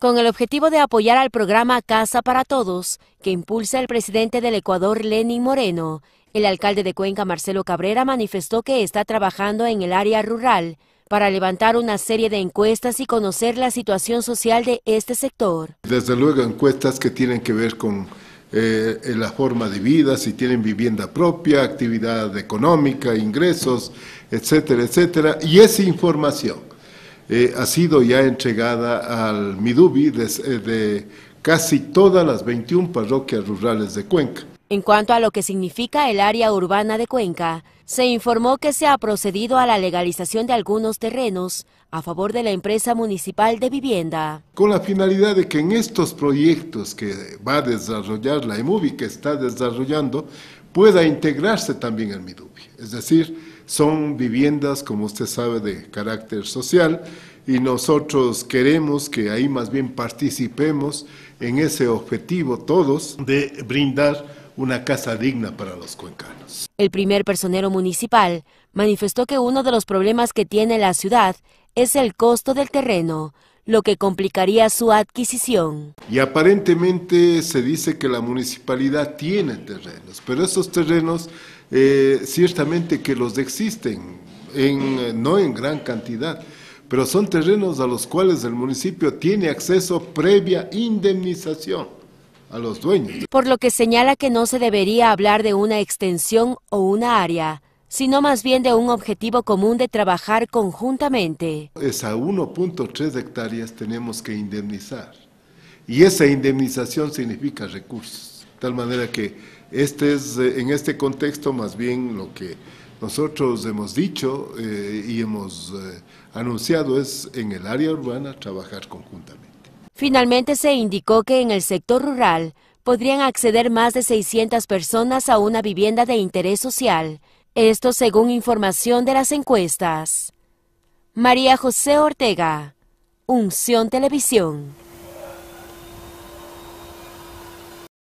con el objetivo de apoyar al programa Casa para Todos, que impulsa el presidente del Ecuador, Lenin Moreno. El alcalde de Cuenca, Marcelo Cabrera, manifestó que está trabajando en el área rural para levantar una serie de encuestas y conocer la situación social de este sector. Desde luego, encuestas que tienen que ver con eh, la forma de vida, si tienen vivienda propia, actividad económica, ingresos, etcétera, etcétera, y esa información eh, ha sido ya entregada al Midubi de, eh, de casi todas las 21 parroquias rurales de Cuenca. En cuanto a lo que significa el área urbana de Cuenca, se informó que se ha procedido a la legalización de algunos terrenos a favor de la empresa municipal de vivienda. Con la finalidad de que en estos proyectos que va a desarrollar la EMUBI, que está desarrollando, pueda integrarse también en mi Midubi. Es decir, son viviendas, como usted sabe, de carácter social y nosotros queremos que ahí más bien participemos en ese objetivo todos de brindar una casa digna para los cuencanos. El primer personero municipal manifestó que uno de los problemas que tiene la ciudad es el costo del terreno, lo que complicaría su adquisición. Y aparentemente se dice que la municipalidad tiene terrenos, pero esos terrenos eh, ciertamente que los existen, eh, no en gran cantidad, pero son terrenos a los cuales el municipio tiene acceso previa indemnización a los dueños. Por lo que señala que no se debería hablar de una extensión o una área, sino más bien de un objetivo común de trabajar conjuntamente. Esa 1.3 hectáreas tenemos que indemnizar y esa indemnización significa recursos. De tal manera que este es, eh, en este contexto más bien lo que nosotros hemos dicho eh, y hemos eh, anunciado es en el área urbana trabajar conjuntamente. Finalmente se indicó que en el sector rural podrían acceder más de 600 personas a una vivienda de interés social esto según información de las encuestas. María José Ortega, Unción Televisión.